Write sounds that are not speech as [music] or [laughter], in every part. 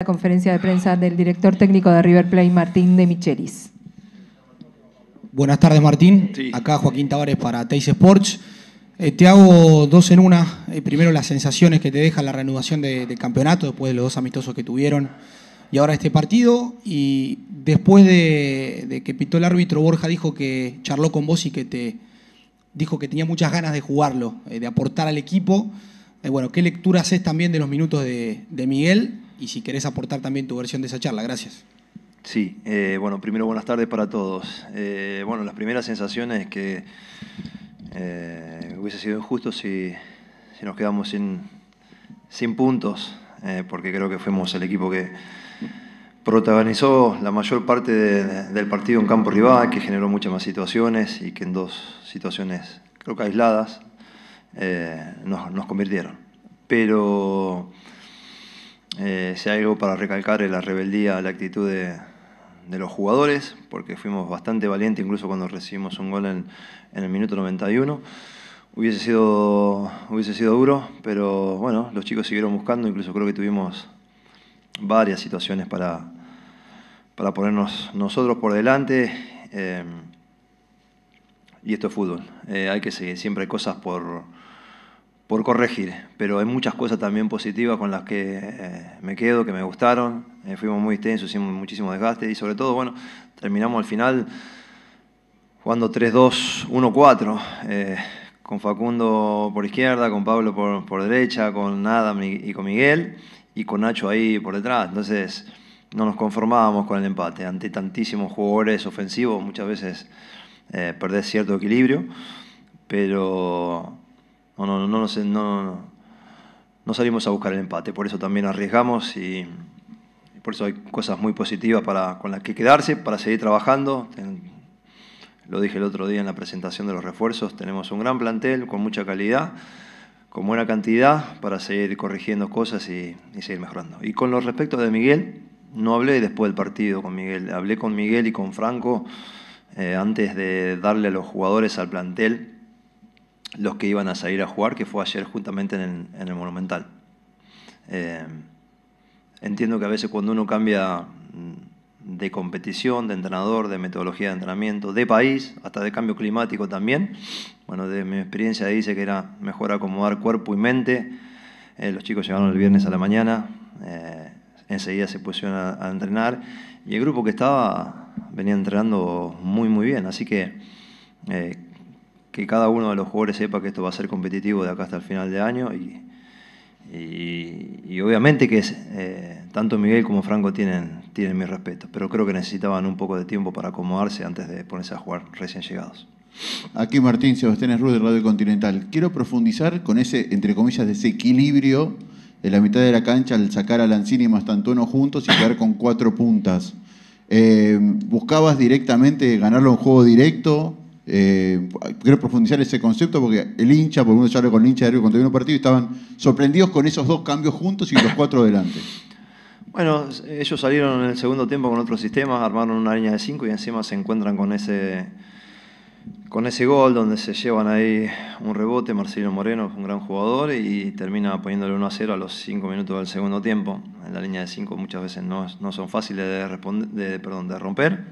La conferencia de prensa del director técnico de River Plate, Martín de Michelis. Buenas tardes, Martín. Acá Joaquín Tavares para Teis Sports. Eh, te hago dos en una. Eh, primero, las sensaciones que te deja la reanudación del campeonato después de los dos amistosos que tuvieron y ahora este partido. Y después de, que pitó el árbitro, Borja dijo que charló con vos y que te dijo que tenía muchas ganas de jugarlo, eh, de aportar al equipo. bueno, ¿qué lectura haces también de los minutos de Miguel? y si querés aportar también tu versión de esa charla. Gracias. Sí, eh, bueno, primero buenas tardes para todos. Eh, bueno, las primeras sensaciones que eh, hubiese sido injusto si, nos quedamos sin, puntos, porque creo que fuimos el equipo que protagonizó la mayor parte del partido en campo rival, que generó muchas más situaciones y que en dos situaciones, creo que aisladas, nos, nos convirtieron. Pero eh, si algo para recalcar la rebeldía, la actitud de, los jugadores, porque fuimos bastante valientes incluso cuando recibimos un gol en, el minuto 91. Hubiese sido, hubiese sido duro, pero bueno, los chicos siguieron buscando, incluso creo que tuvimos varias situaciones para, para ponernos nosotros por delante. Eh, y esto es fútbol, eh, hay que seguir, siempre hay cosas por por corregir, pero hay muchas cosas también positivas con las que eh, me quedo, que me gustaron. Eh, fuimos muy tensos, hicimos muchísimo desgaste y sobre todo, bueno, terminamos al final jugando 3-2, 1-4, eh, con Facundo por izquierda, con Pablo por, por, derecha, con nada y, con Miguel y con Nacho ahí por detrás. Entonces no nos conformábamos con el empate. Ante tantísimos jugadores ofensivos muchas veces perdés cierto equilibrio, pero no, no, no, no, no, salimos a buscar el empate, por eso también arriesgamos y, por eso hay cosas muy positivas para, con las que quedarse, para seguir trabajando. lo dije el otro día en la presentación de los refuerzos, tenemos un gran plantel con mucha calidad, con buena cantidad para seguir corrigiendo cosas y, seguir mejorando. Y con los respecto de Miguel, no hablé después del partido con Miguel, hablé con Miguel y con Franco eh, antes de darle a los jugadores al plantel los que iban a salir a jugar, que fue ayer justamente en el, Monumental. Eh, entiendo que a veces cuando uno cambia mm, de competición, de entrenador, de metodología de entrenamiento, de país, hasta de cambio climático también, bueno, de mi experiencia dice que era mejor acomodar cuerpo y mente. Eh, los chicos llegaron el viernes a la mañana, eh, enseguida se pusieron a, a, entrenar y el grupo que estaba venía entrenando muy, muy bien. Así que que cada uno de los jugadores sepa que esto va a ser competitivo de acá hasta el final de año y, obviamente que eh, tanto Miguel como Franco tienen, tienen mi respeto, pero creo que necesitaban un poco de tiempo para acomodarse antes de ponerse a jugar recién llegados. Aquí Martín Sebastián Ruiz de Radio Continental. Quiero profundizar con ese, entre comillas, desequilibrio en la mitad de la cancha al sacar a Lancini y Mastantuono juntos y quedar con cuatro puntas. Eh, ¿Buscabas directamente ganarlo en juego directo? Eh, quiero profundizar ese concepto porque el hincha, por uno charla con el hincha de cuando vino un partido, estaban sorprendidos con esos dos cambios juntos y los cuatro delante. [laughs] Bueno, ellos salieron en el segundo tiempo con otro sistema, armaron una línea de cinco y encima se encuentran con ese con ese gol donde se llevan ahí un rebote, Marcelo Moreno un gran jugador y termina poniéndole 1 a 0 a los cinco minutos del segundo tiempo. En la línea de 5 muchas veces no, no son fáciles de, perdón, de romper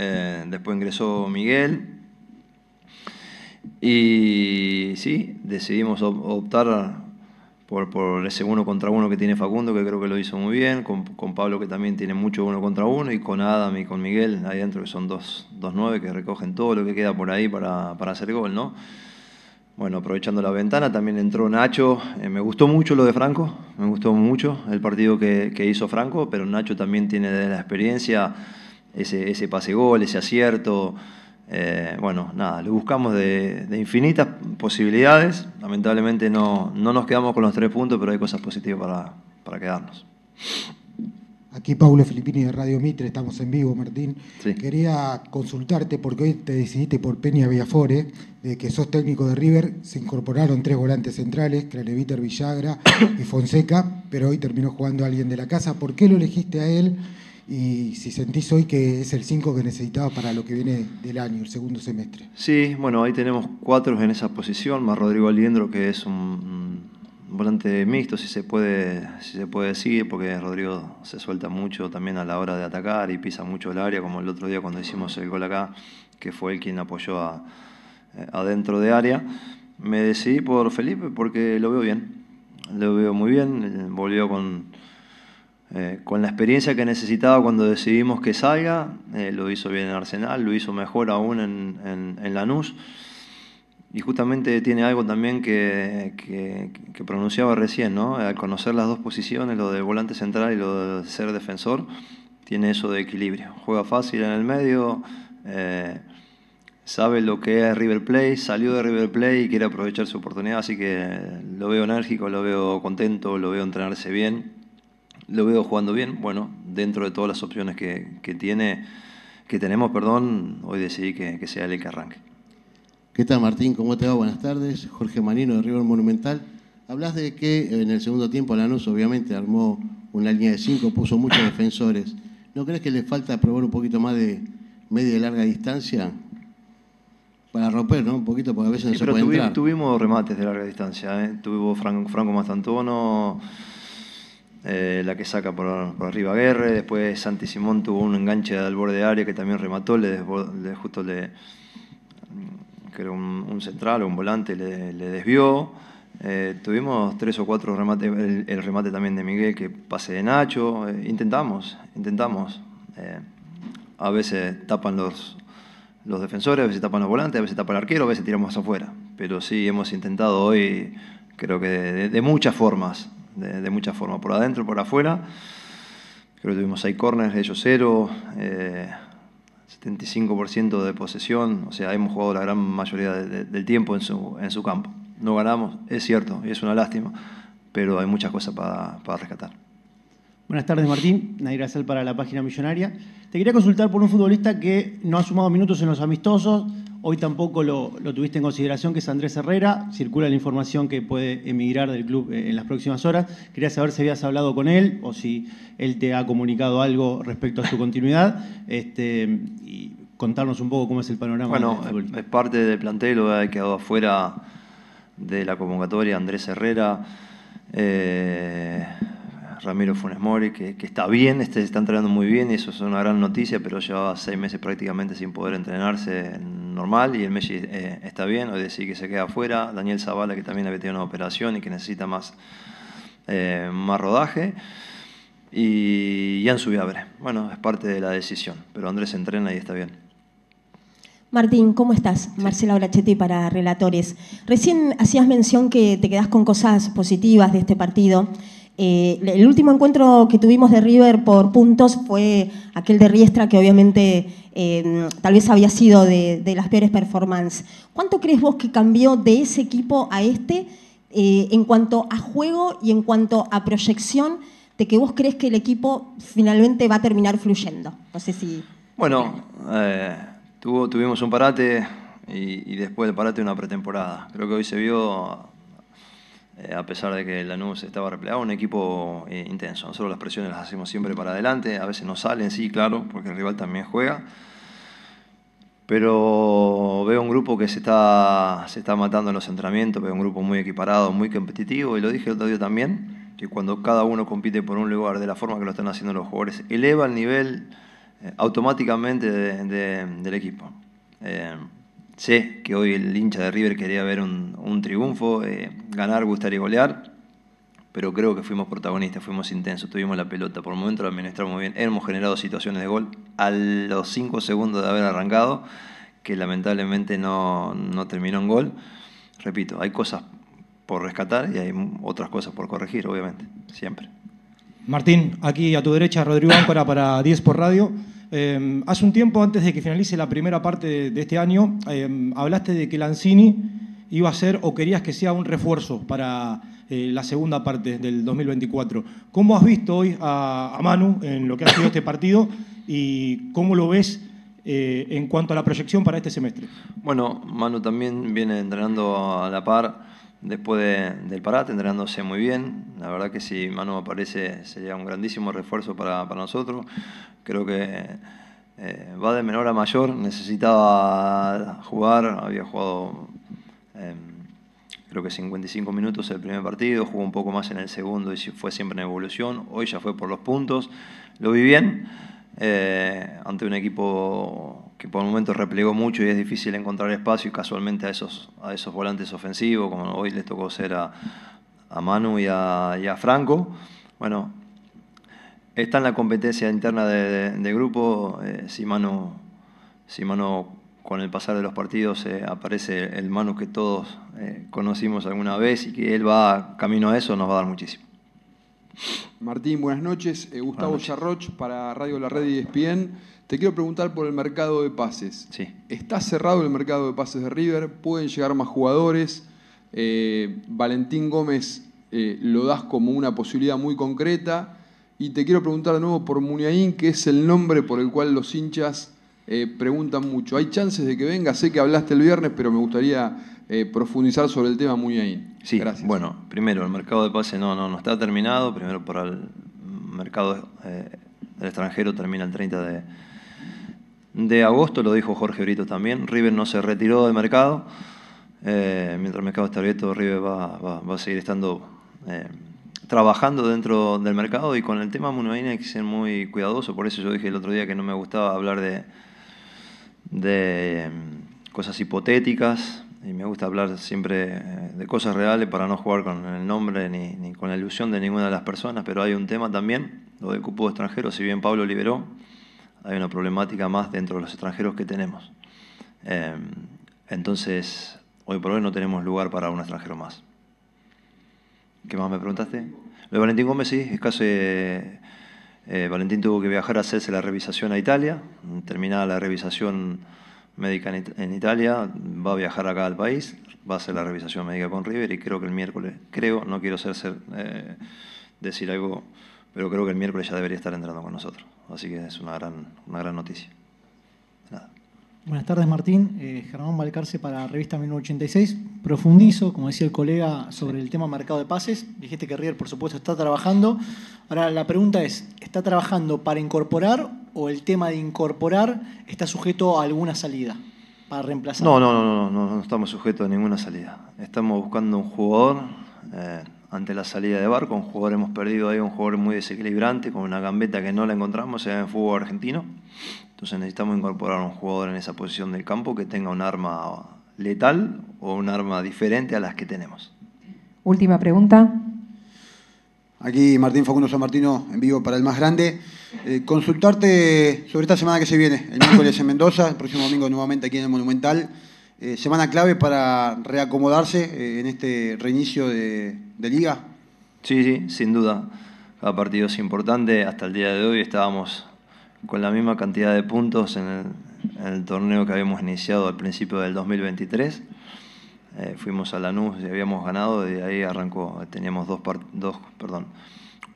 eh, después ingresó Miguel. Y sí, decidimos optar por, por, ese uno contra uno que tiene Facundo, que creo que lo hizo muy bien, con, con, Pablo que también tiene mucho uno contra uno, y con Adam y con Miguel ahí dentro que son dos, dos nueve que recogen todo lo que queda por ahí para, para hacer gol, ¿no? Bueno, aprovechando la ventana, también entró Nacho. Eh, me gustó mucho lo de Franco, me gustó mucho el partido que, que hizo Franco, pero Nacho también tiene la experiencia ese, ese pase gol, ese acierto. Eh, bueno, nada, lo buscamos de, infinitas posibilidades. Lamentablemente no, no, nos quedamos con los tres puntos, pero hay cosas positivas para, para quedarnos. Aquí Pablo Filippini de Radio Mitre, estamos en vivo, Martín. Quería consultarte porque hoy te decidiste por Peña viafore de que sos técnico de River, se incorporaron tres volantes centrales, Craneviter, Villagra [coughs] y Fonseca, pero hoy terminó jugando alguien de la casa. ¿Por qué lo elegiste a él? y si sentís hoy que es el 5 que necesitaba para lo que viene del año, el segundo semestre. Sí, bueno, ahí tenemos cuatro en esa posición, más Rodrigo Aliendro, que es un, volante mixto, si se, puede, si se puede decir, porque Rodrigo se suelta mucho también a la hora de atacar y pisa mucho el área, como el otro día cuando hicimos el gol acá, que fue él quien apoyó eh, adentro de área. Me decidí por Felipe porque lo veo bien, lo veo muy bien, eh, volvió con eh, con la experiencia que necesitaba cuando decidimos que salga, eh, lo hizo bien en Arsenal, lo hizo mejor aún en, en, Lanús. Y justamente tiene algo también que, que, pronunciaba recién, ¿no? Al conocer las dos posiciones, lo de volante central y lo de ser defensor, tiene eso de equilibrio. Juega fácil en el medio, eh, sabe lo que es River Plate, salió de River Plate y quiere aprovechar su oportunidad, así que lo veo enérgico, lo veo contento, lo veo entrenarse bien lo veo jugando bien. Bueno, dentro de todas las opciones que, tiene, que tenemos, perdón, hoy decidí que, que, sea él el que arranque. ¿Qué tal, Martín? ¿Cómo te va? Buenas tardes. Jorge Manino, de River Monumental. Hablas de que en el segundo tiempo Lanús obviamente armó una línea de cinco, puso muchos defensores. ¿No crees que le falta probar un poquito más de media y larga distancia? Para romper, ¿no? Un poquito, porque a veces se pero Tuvimos remates de larga distancia, ¿eh? Tuvo Franco, Franco Mastantono, eh, la que saca por, arriba Guerre, después Santi Simón tuvo un enganche al borde de área que también remató, le, justo le creo mm, un, un central o un volante le, desvió. Eh, tuvimos tres o cuatro remates, el, remate también de Miguel que pase de Nacho, eh, intentamos, intentamos. a veces tapan los, los defensores, a veces tapan los volantes, a veces tapa el arquero, a veces tiramos afuera. Pero sí hemos intentado hoy, creo que de muchas formas, de, de muchas formas, por adentro, por afuera. Creo que tuvimos 6 corners, ellos 0, 75% eh, de posesión, o sea, hemos jugado la gran mayoría del tiempo en su, en su campo. No ganamos, es cierto, y es una lástima, pero hay muchas cosas para, para rescatar. Buenas tardes, Martín. Nadie hacer para la página Millonaria. Te quería consultar por un futbolista que no ha sumado minutos en los amistosos, Hoy tampoco lo, tuviste en consideración, que es Andrés Herrera. Circula la información que puede emigrar del club eh, en las próximas horas. Quería saber si habías hablado con él o si él te ha comunicado algo respecto a su continuidad. Este, y contarnos un poco cómo es el panorama. Bueno, es parte del plantel, ha quedado afuera de la convocatoria Andrés Herrera. Eh, Ramiro Funes Mori, que, está bien, este, está entrenando muy bien y eso es una gran noticia, pero llevaba seis meses prácticamente sin poder entrenarse en normal y el Messi eh, está bien, o decir, que se queda afuera. Daniel Zavala, que también había tenido una operación y que necesita más, eh, más rodaje. Y Jan Subiabre. Bueno, es parte de la decisión, pero Andrés entrena y está bien. Martín, ¿cómo estás? Marcela Brachetti para Relatores. Recién hacías mención que te quedás con cosas positivas de este partido. Eh, el último encuentro que tuvimos de River por puntos fue aquel de Riestra, que obviamente eh, tal vez había sido de, las peores performances. ¿Cuánto crees vos que cambió de ese equipo a este eh, en cuanto a juego y en cuanto a proyección de que vos crees que el equipo finalmente va a terminar fluyendo? No sé si. Bueno, tuvimos un parate y, y después del parate una pretemporada. Creo que hoy se vio eh, a pesar de que Lanús estaba replegado, un equipo eh, intenso. Nosotros las presiones las hacemos siempre para adelante, a veces no salen, sí, claro, porque el rival también juega. Pero veo un grupo que se está, se está matando en los entrenamientos, veo un grupo muy equiparado, muy competitivo, y lo dije el otro día también, que cuando cada uno compite por un lugar de la forma que lo están haciendo los jugadores, eleva el nivel eh, automáticamente del equipo. Sé que hoy el hincha de River quería ver un, triunfo, eh, ganar, gustar y golear, pero creo que fuimos protagonistas, fuimos intensos, tuvimos la pelota, por el momento la administramos bien, hemos generado situaciones de gol a los 5 segundos de haber arrancado, que lamentablemente no, terminó en gol. Repito, hay cosas por rescatar y hay otras cosas por corregir, obviamente, siempre. Martín, aquí a tu derecha, Rodrigo Áncora para 10 por radio. Em, hace un tiempo, antes de que finalice la primera parte de, este año, em, hablaste de que Lanzini iba a ser o querías que sea un refuerzo para eh, la segunda parte del 2024. ¿Cómo has visto hoy a, a, Manu en lo que ha sido este partido y cómo lo ves eh, en cuanto a la proyección para este semestre? Bueno, Manu también viene entrenando a la par. Después del Pará, entrenándose muy bien. La verdad que si Manu aparece sería un grandísimo refuerzo para, nosotros. Creo que eh, va de menor a mayor. Necesitaba jugar. Había jugado em, creo que 55 minutos el primer partido. Jugó un poco más en el segundo y fue siempre en evolución. Hoy ya fue por los puntos. Lo vi bien. Eh, ante un equipo que por el momento replegó mucho y es difícil encontrar espacio y casualmente a esos, a esos volantes ofensivos, como hoy les tocó ser a, a Manu y a, Franco. Bueno, está en la competencia interna de, grupo, eh, si, Manu, si con el pasar de los partidos eh, aparece el Manu que todos conocimos alguna vez y que él va camino a eso, nos va a dar muchísimo. Martín, buenas noches. Eh, Gustavo Charroch para Radio La Red y ESPN. Te quiero preguntar por el mercado de pases. ¿Está cerrado el mercado de pases de River? ¿Pueden llegar más jugadores? Eh, Valentín Gómez eh, lo das como una posibilidad muy concreta. Y te quiero preguntar de nuevo por Muniain, que es el nombre por el cual los hinchas preguntan mucho. ¿Hay chances de que venga? Sé que hablaste el viernes, pero me gustaría eh, profundizar sobre el tema muy ahí. Sí, Gracias. bueno, primero, el mercado de pase no, no, no está terminado, primero para el mercado eh, del extranjero termina el 30 de, de agosto, lo dijo Jorge Brito también, River no se retiró del mercado, eh, mientras el mercado está abierto, River va, va, a seguir estando trabajando dentro del mercado y con el tema Munoine hay que ser muy cuidadoso, por eso yo dije el otro día que no me gustaba hablar de, de em, cosas hipotéticas, y me gusta hablar siempre eh, de cosas reales para no jugar con el nombre ni, con la ilusión de ninguna de las personas, pero hay un tema también, lo del cupo de extranjeros, si bien Pablo liberó, hay una problemática más dentro de los extranjeros que tenemos. Eh, entonces, hoy por hoy no tenemos lugar para un extranjero más. ¿Qué más me preguntaste? Lo de Valentín Gómez, sí, es caso eh, Valentín tuvo que viajar a hacerse la revisación a Italia, terminada la revisación médica en Italia, va a viajar acá al país, va a hacer la revisación médica con River y creo que el miércoles, creo, no quiero eh, decir algo, pero creo que el miércoles ya debería estar entrando con nosotros. Así que es una gran, una gran noticia. Buenas tardes Martín, eh, Germán Balcarce para Revista 1986. Profundizo, como decía el colega, sobre el tema mercado de pases. Dijiste que River, por supuesto, está trabajando. Ahora la pregunta es, ¿está trabajando para incorporar o el tema de incorporar está sujeto a alguna salida para reemplazar? No, no, no, no, no, estamos sujetos a ninguna salida. Estamos buscando un jugador eh, ante la salida de Barco, un jugador hemos perdido ahí, un jugador muy desequilibrante, con una gambeta que no la encontramos en fútbol argentino. Entonces necesitamos incorporar a un jugador en esa posición del campo que tenga un arma letal o un arma diferente a las que tenemos. Última pregunta. Aquí Martín Facundo San Martino en vivo para el más grande. Eh, consultarte sobre esta semana que se viene, el miércoles en Mendoza, el próximo domingo nuevamente aquí en el Monumental. Eh, semana clave para reacomodarse eh, en este reinicio de, liga. Sí, sí, sin duda. A partido es importante. Hasta el día de hoy estábamos con la misma cantidad de puntos en el, en el torneo que habíamos iniciado al principio del 2023. Eh, fuimos a Lanús y habíamos ganado, de ahí arrancó, teníamos dos, dos perdón,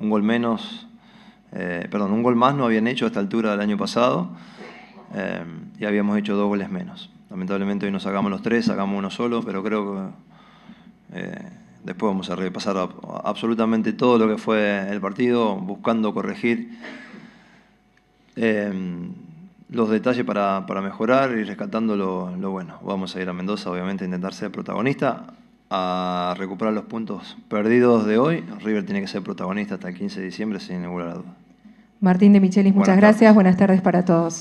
un gol menos, eh, perdón, un gol más no habían hecho a esta altura del año pasado eh, y habíamos hecho dos goles menos. Lamentablemente hoy no sacamos los tres, sacamos uno solo, pero creo que después vamos a repasar absolutamente todo lo que fue el partido, buscando corregir los detalles para, mejorar y rescatando lo, bueno. Vamos a ir a Mendoza, obviamente, a intentar ser protagonista, a recuperar los puntos perdidos de hoy. River tiene que ser protagonista hasta el 15 de diciembre, sin ninguna duda. Martín de Michelis, muchas gracias. Buenas tardes para todos.